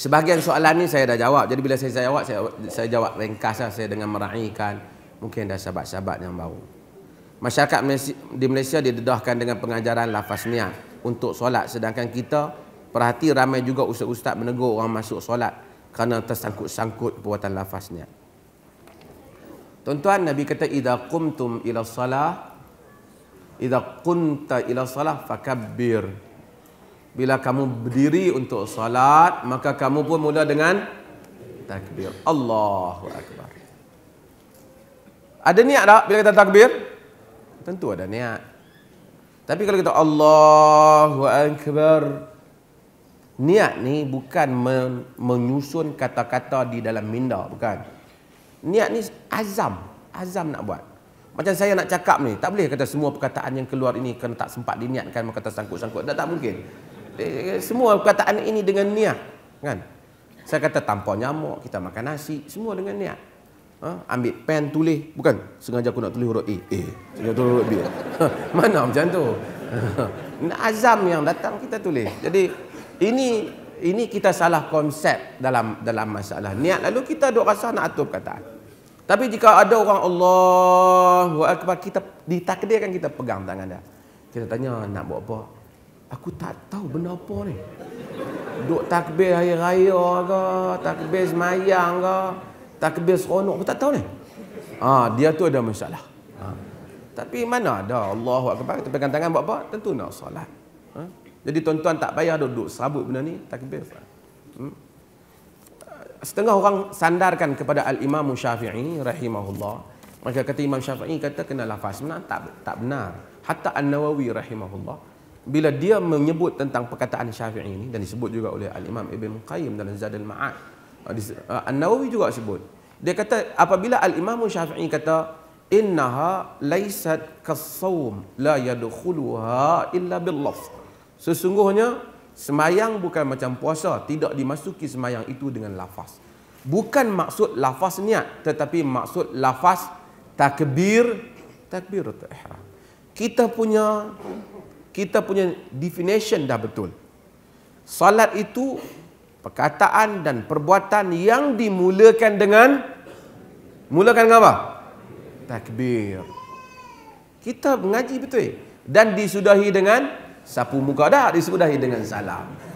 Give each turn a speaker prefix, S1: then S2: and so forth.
S1: Sebahagian soalan ni saya dah jawab. Jadi bila saya jawab, saya, saya jawab ringkaslah saya dengan meraihkan mungkin dah sahabat-sahabat yang baru. Masyarakat Malaysia, di Malaysia didedahkan dengan pengajaran lafaz niat untuk solat. Sedangkan kita perhati ramai juga ustaz-ustaz menegur orang masuk solat kerana tersangkut-sangkut perbuatan lafaz niat. Tuan-tuan, Nabi kata, Iza kumtum ila salah, Iza kunta ila salah, fakabbir. Fakabbir. Bila kamu berdiri untuk salat, maka kamu pun mula dengan takbir. Allahu Akbar. Ada niat tak bila kita takbir? Tentu ada niat. Tapi kalau kita Allahu Akbar, niat ni bukan menyusun kata-kata di dalam minda, bukan. Niat ni azam, azam nak buat. Macam saya nak cakap ni, tak boleh kata semua perkataan yang keluar ini kena tak sempat diniatkan maka tersangkut-sangkut. Tak, tak mungkin. Eh, semua perkataan ini dengan niat kan saya kata tanpa nyamuk kita makan nasi semua dengan niat ha? ambil pen tulis bukan sengaja aku nak tulis huruf A e. A eh, sengaja tulis huruf B ha, mana macam tu ha, azam yang datang kita tulis jadi ini ini kita salah konsep dalam dalam masalah niat lalu kita duk rasa nak atur perkataan tapi jika ada orang Allahu akbar kita ditakdirkan kita pegang tangan dia kita tanya nak buat apa Aku tak tahu benda apa ni. Duk takbir hari raya ke, takbir semayang ke, takbir seronok. Aku tak tahu ni. Ha, dia tu ada masalah. Ha. Tapi mana ada Allah Akbar. Tapi kan tangan buat apa? Tentu nak salat. Ha? Jadi tuan-tuan tak payah duduk serabut benda ni. Takbir. Hmm? Setengah orang sandarkan kepada Al-Imam Syafi'i rahimahullah. Mereka kata Imam Syafi'i kata kena lafaz. Benar? Tak, tak benar. Hatta An-Nawawi rahimahullah bila dia menyebut tentang perkataan Syafi'i ini dan disebut juga oleh Al-Imam Ibn Qayyim dalam Zadul Ma'ad. Uh, uh, An-Nawawi juga sebut. Dia kata apabila Al-Imam Syafi'i kata innaha laysat kasawm la yadkhuluha illa billaf. Sesungguhnya semayang bukan macam puasa, tidak dimasuki semayang itu dengan lafaz. Bukan maksud lafaz niat tetapi maksud lafaz takbir takbiratul ihram. Kita punya kita punya definition dah betul. Salat itu perkataan dan perbuatan yang dimulakan dengan mulakan dengan apa? Takbir. Kita mengaji betul eh? dan disudahi dengan sapu muka dah disudahi dengan salam.